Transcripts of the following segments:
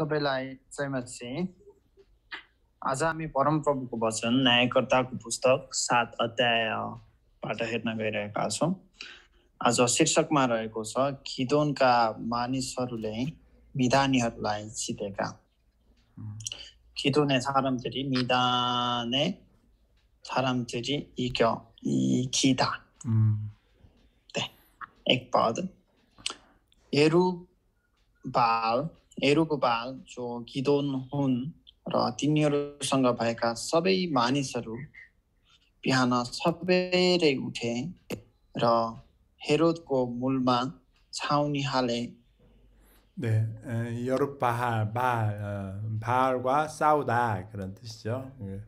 सबैलाई जय सिंह आज हामी परमप्रभुको वचन न्यायकर्ताको पुस्तक सात अध्यायबाट हेर्न गइरहेका छौँ आज शीर्षकमा रहेको छ खिदोनका मानिसहरूले मिधानीहरूलाई जितेका खिदोने 사람들이 미단의 사람들이 이겨 एक पद 네. बाल 에 र ु ग 조 기돈 혼 ज 디 गिदोन हुन् र तिनीहरूसँग भएका सबै मानिसहरू 네, 여룻바할, 바할, 어, 바알과 싸우다 그런 뜻이죠. 예.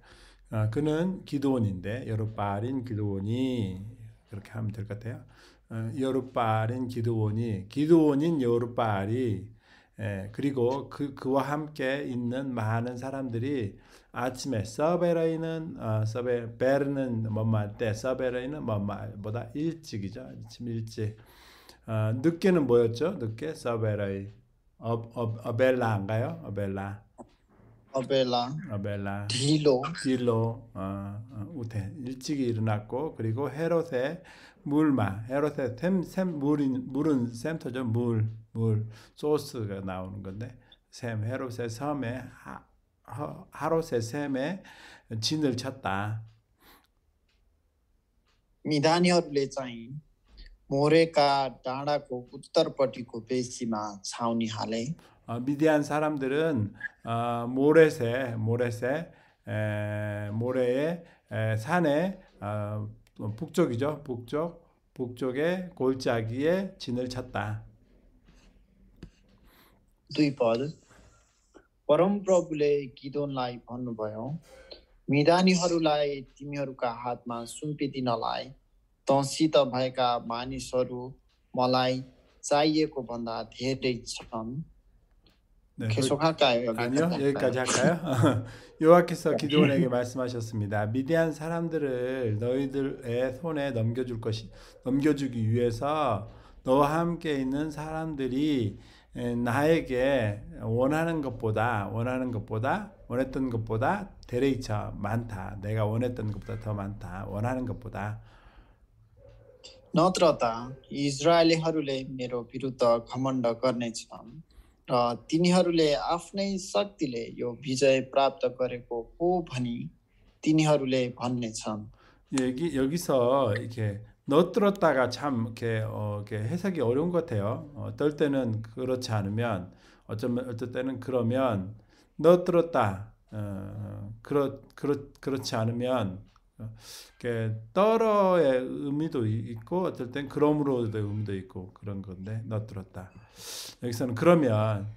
어, 그는 기도원인데 여룻바린 기도원이 그렇게 하면 될 것 같아요. 어, 여룻바린 기도원이 기도원인 여룻바리 예, 그리고 그, 그와 함께 있는 많은 사람들이 아침에 서베라이는 어, 서베 베르는 뭔말 때 서베라이는 뭔 말보다 일찍이죠. 아침 일찍. 어, 늦게는 뭐였죠? 늦게 서베라이 어, 어 벨라인가요 어벨라. 어벨라. 어벨라. 딜로. 딜로. 어, 어, 우태 일찍이 일어났고 그리고 헤롯의 물마. 헤롯의 샘, 샘 물인 물은 샘터죠. 물. 물 소스가 나오는 건데 샘 헤롯의 섬에 하, 롯의샘에 진을 쳤다. मिदानी और लेचाई मोरे का डांडा क 미디안 사람들은 어, 모래새 모래새 에, 모래의 에, 산의 어, 북쪽이죠 북쪽 북쪽의 골짜기에 진을 쳤다. दुई पद परम प्रभुले गिदोनलाई भन्नुभयो मिदानीहरूलाई तिमीहरूका हातमा सुम्पिदिनलाई तँसित भएका मानिसहरू मलाई चाहिएको भन्दा धेरै छन् 네, 계속 할까요? 아니요 여기까지 할까요? 요하께서 기도원에게 말씀하셨습니다. 미디안 사람들을 너희들의 손에 넘겨줄 것이 넘겨주기 위해서 너와 함께 있는 사람들이 나에게 원하는 것보다 원하는 것보다 원했던 것보다 대레이처 많다. 내가 원했던 것보다 더 많다. 원하는 것보다 नत्रता इजरायलीहरूले मेरो विरुद्ध घमण्ड गर्नेछन् र तिनीहरूले आफ्नै शक्तिले यो विजय प्राप्त गरेको हो भनी तिनीहरूले भन्नेछन् 여기 여기서 이렇게 넣어들었다가 참 이렇게, 어, 이렇게 해석이 어려운 것 같아요. 어, 어떨 때는 그렇지 않으면 어쩌면 어떨 때는 그러면 넣들었다 어, 그렇 그렇 그렇지 않으면 어, 이렇게 떨어의 의미도 있고 어떨 땐 그러므로의 의미도 있고 그런 건데 넣들었다 여기서는 그러면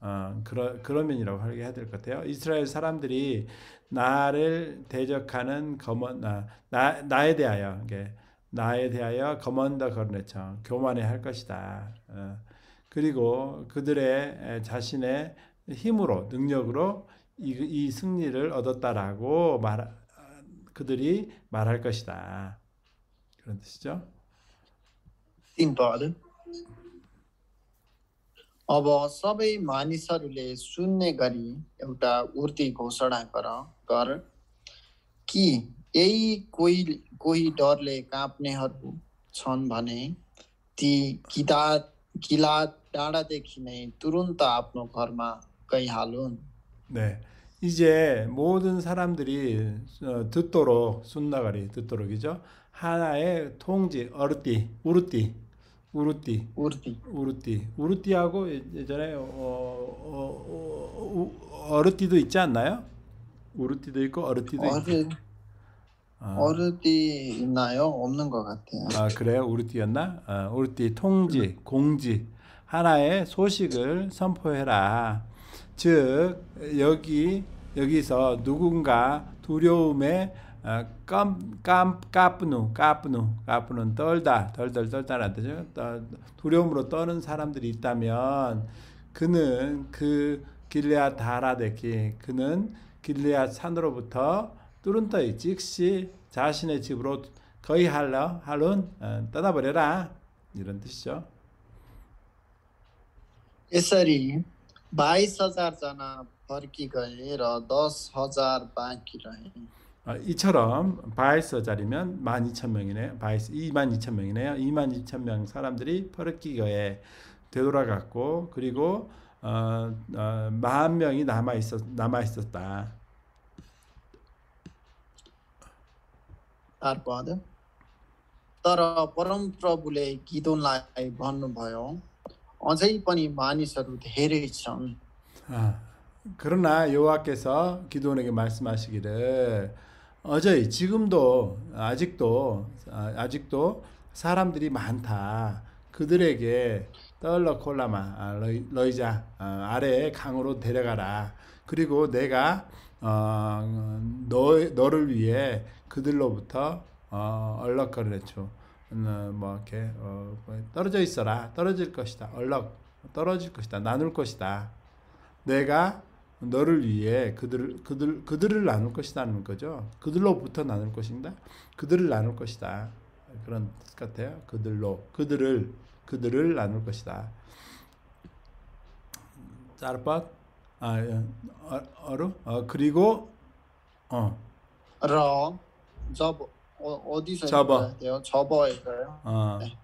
어, 그러, 그러면이라고 하게 해야 될 것 같아요. 이스라엘 사람들이 나를 대적하는 검언 아, 나 나에 대하여 이게 나에 대하여 거만다 거르네청 교만해 할 것이다. 어. 그리고 그들의 자신의 힘으로 능력으로 이, 이 승리를 얻었다라고 말 그들이 말할 것이다. 그런 뜻이죠. 인 بعد अब सबै मानिसहरूले सुन्ने गरी एउटा उर्ती घोषणा गर कि यही कोही कोही डरले काँप्नेहरू छन् भने ती किता किला ड ाँा द े ख ि नै तुरुन्त आफ्नो घरमा गइहालुन् 네. 이제 모든 사람들이 어, 듣도록 순나가리 듣도록이죠. 하나의 통지 어르띠 우르띠 우르띠 우르띠 우르띠 우르띠하고 예, 예전에 어, 어, 어, 어, 르띠도 있지 않나요? 우르띠도 있고 어르띠도 있고 아. 오르띠 있나요? 없는 것 같아요. 아 그래요? 오르띠였나? 아, 오르띠 통지 공지 하나의 소식을 선포해라. 즉 여기 여기서 누군가 두려움에 아, 깜, 깜, 까프누, 까프누, 까프는 떨다, 덜덜 떨다라 뜻이죠. 두려움으로 떠는 사람들이 있다면, 그는 그 길레앗 다라데키, 그는 길레앗 산으로부터 뚫은터이 즉시 자신의 집으로 거의 할러 할은 어, 떠나버려라 이런 뜻이죠. य स र 22000 जना फ र ् क 10000 ब ाँ क 이처럼 바이스 자리면 1 2 0 0 0명이네 바이스 22,000명이네요. 22,000명 사람들이 퍼르키거에 되돌아갔고 그리고 어, 어, 4명이 남아 있었 남아 있었다. तारपद तर परम प्रभुले गिदोनलाई भन्नुभयो अझै पनि मानिसहरू धेरै छन् 그러나 여호와께서 기도원에게 말씀하시기를 어제 지금도 아직도 아, 아직도 사람들이 많다 그들에게 떨러 콜라마 아, 러이자 아, 아래 강으로 데려가라 그리고 내가 어, 너, 너를 위해 그들로부터 어, 언락거를 했죠. 어, 뭐 이렇게 어, 떨어져 있어라. 떨어질 것이다. 언락 떨어질 것이다. 나눌 것이다. 내가 너를 위해 그들 그들 그들을 나눌 것이다는 거죠. 그들로부터 나눌 것인다. 그들을 나눌 것이다. 그런 뜻 같아요. 그들로 그들을 그들을 나눌 것이다. 짜르팟 아 예. 어루 어 그리고 어 러. 저버 어, 디서 저버 돼요? 저버일까요? 아. 어. 네.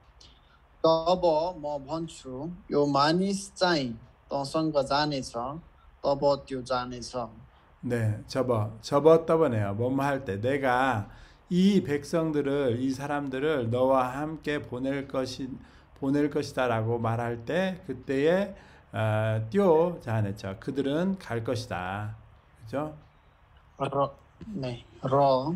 저버 뭐 번추 요 많이 쌓인 동선과 자네서 더버 뛰어 자네서 네 저버 저버 떠버네요 뭐뭐 할때 내가 이 백성들을 이 사람들을 너와 함께 보낼 것이 보낼 것이다라고 말할 때 그때에 어, 뛰어 자네죠 그들은 갈 것이다 그죠? 러, 네, 러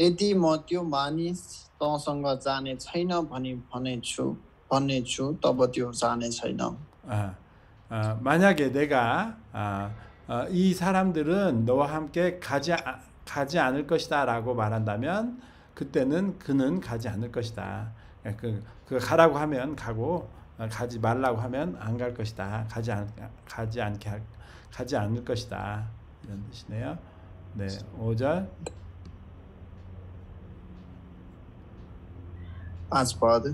यदि म त्यो मानिस तँसँग जाने छैन भने भनेछु भन्नेछु तब त्यो जाने छैन 만약에 내가 아, 아, 이 사람들은 너와 함께 가지 아, 가지 않을 것이다라고 말한다면 그때는 그는 가지 않을 것이다. 예, 그, 그 가라고 하면 가고 어, 가지 말라고 하면 안 갈 것이다. 가지 않 가지 않게 가지 않을 것이다. 이런 뜻이네요. 네, 5절. आज फादर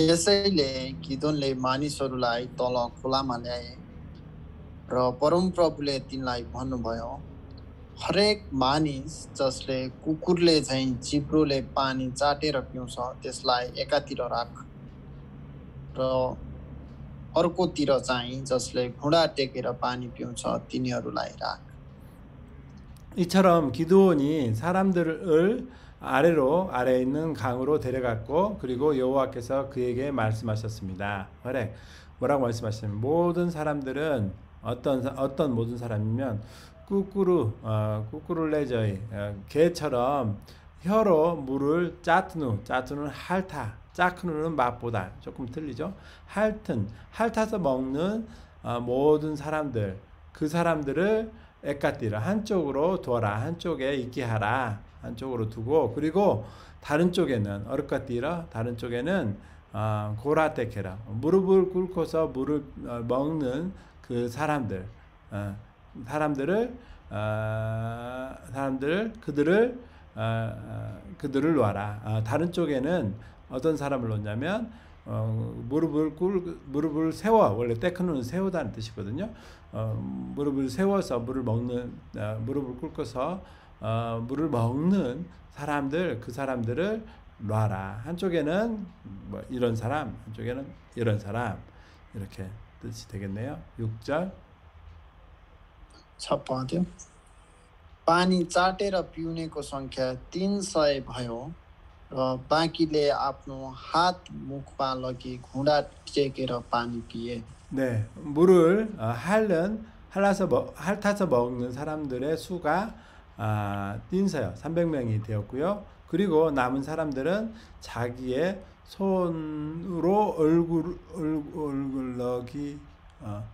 यसैले गिदोनले मानिसहरूलाई तल खोलामा ल्याए र परमप्रभुले तिनलाई भन्नुभयो हरेक मानिस जसले कुकुरले झैँ चिप्रोले पानी चाटेर पिउँछ त्यसलाई एकातिर राख र अर्कोतिर चाहिँ जसले घुँडा टेकेर पानी पिउँछ तिनीहरूलाई राख 이처럼 기도원이 사람들을 아래로 아래 있는 강으로 데려갔고 그리고 여호와께서 그에게 말씀하셨습니다. 그래 뭐라고 말씀하시냐 모든 사람들은 어떤 어떤 모든 사람이면 꾸꾸루 어, 꾸꾸룰레저이 어, 개처럼 혀로 물을 짜트누 짜트누는 핥아 짜크누는 맛보다 조금 틀리죠 핥은 핥아서 먹는 어, 모든 사람들 그 사람들을 에까띠를 한쪽으로 두라 한쪽에 있게 하라 안쪽으로 두고 그리고 다른 쪽에는 어르카띠라 다른 쪽에는 아, 고라테케라 무릎을 꿇고서 물을 어, 먹는 그 사람들 아, 사람들을 아, 사람들 그들을 그들을 놔라 아, 다른 쪽에는 어떤 사람을 놓냐면 어, 무릎을 꿇, 무릎을 세워 원래 떼크는 세우다는 뜻이거든요. 어, 무릎을 세워서 물을 먹는 어, 무릎을 꿇고서 어, 물을 먹는 사람들 그 사람들을 놔라. 한쪽에는 뭐 이런 사람, 한쪽에는 이런 사람 이렇게 뜻이 되겠네요. 6절. 6번이 पानी चाटेर पिउनेको स ङ ख ् य ा तिन सय भयो र बाँकीले आफ्नो हात मुखमा लगि घुँडा टेकेर पानी पिए 네, 물을 어, 핥는 핥서 먹, 핥아서 먹는 사람들의 수가 아, 인서요 300명이 되었고요. 그리고 남은 사람들은 자기의 손으로 얼굴 얼굴 얼굴러기 어,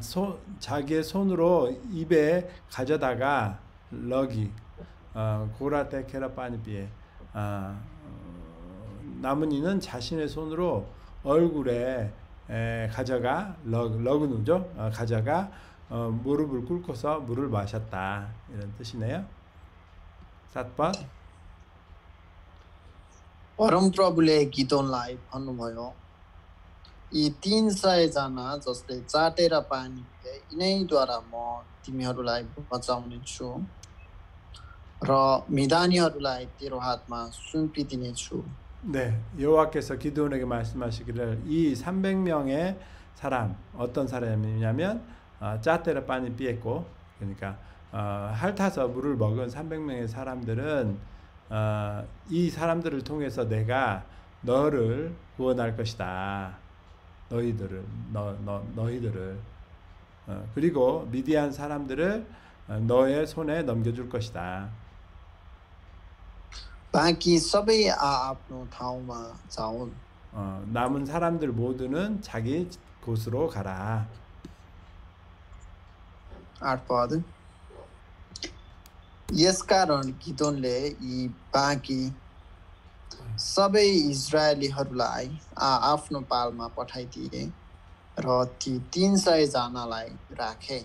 손, 자기의 손으로 입에 가져다가 러기 고라테 케라파니비에 남은 이는 자신의 손으로 얼굴에 에, 가져가 러그 누죠 어, 가져가 어, 무릎을 꿇고서 물을 마셨다 이런 뜻이네요. 4번 परम प्रभुले गिदोनलाई भन्नुभयो यी तिन सयजना जसले चाटेर पानी पिए यिनैद्वारा म तिमीहरूलाई बचाउनेछु र मिदानीहरूलाई तेरो हातमा सुम्पिदिनेछु 네, 여호와께서 기도원에게 말씀하시기를 이 300명의 사람 어떤 사람이냐면 짜테라 빠니 삐에고 그러니까 어, 핥아서 물을 먹은 300명의 사람들은 어, 이 사람들을 통해서 내가 너를 구원할 것이다. 너희들을 너, 너, 너희들을 어, 그리고 미디안 사람들을 어, 너의 손에 넘겨줄 것이다. ब 아, 어, 남은 사람들 모두는 자기 곳으로 가라. आठपद यसकारण गिदोनले यी बाँकी सबै इजरायलीहरूलाई आफ्नो पालमा पठाइदिए र ती तिन सयजनालाई राखे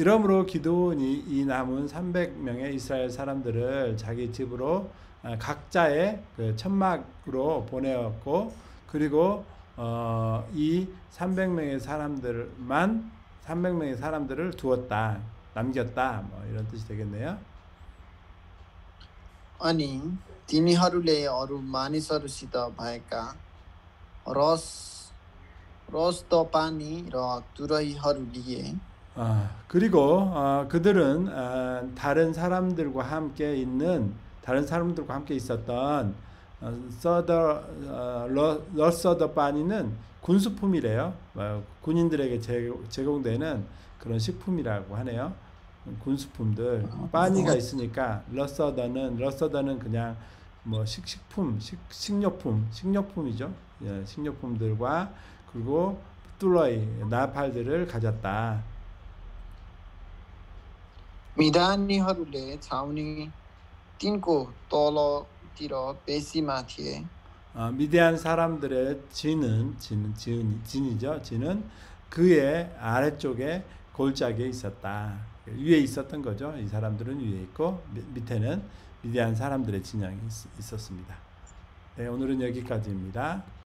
이러므로 기도원이 이 남은 300명의 이스라엘 사람들을 자기 집으로 각자의 그 천막으로 보내었고 그리고 어, 이 300명의 사람들만 300명의 사람들을 두었다, 남겼다, 뭐 이런 뜻이 되겠네요. अनि तिनीहरूले अरू मानिसहरूसित भएका रस र 아, 그리고 어, 그들은 어, 다른 사람들과 함께 있는 다른 사람들과 함께 있었던 어, 서더 어, 러서더 바니는 군수품이래요. 어, 군인들에게 제공되는 그런 식품이라고 하네요. 군수품들 아, 빠니가 뭐 있으니까 러서더는 러서더는 그냥 뭐 식식품, 식, 식료품, 식료품이죠. 예, 식료품들과 그리고 뚫러이 나팔들을 가졌다. 미단이हरूले छाउनी तिनको त ल 어, 미대한 사람들의 진은 진, 진, 진이죠. 진은 그의 아래쪽에 골짜기에 있었다. 위에 있었던 거죠. 이 사람들은 위에 있고 밑에는 미대한 사람들의 진영이 있, 었습니다 네, 오늘은 여기까지입니다.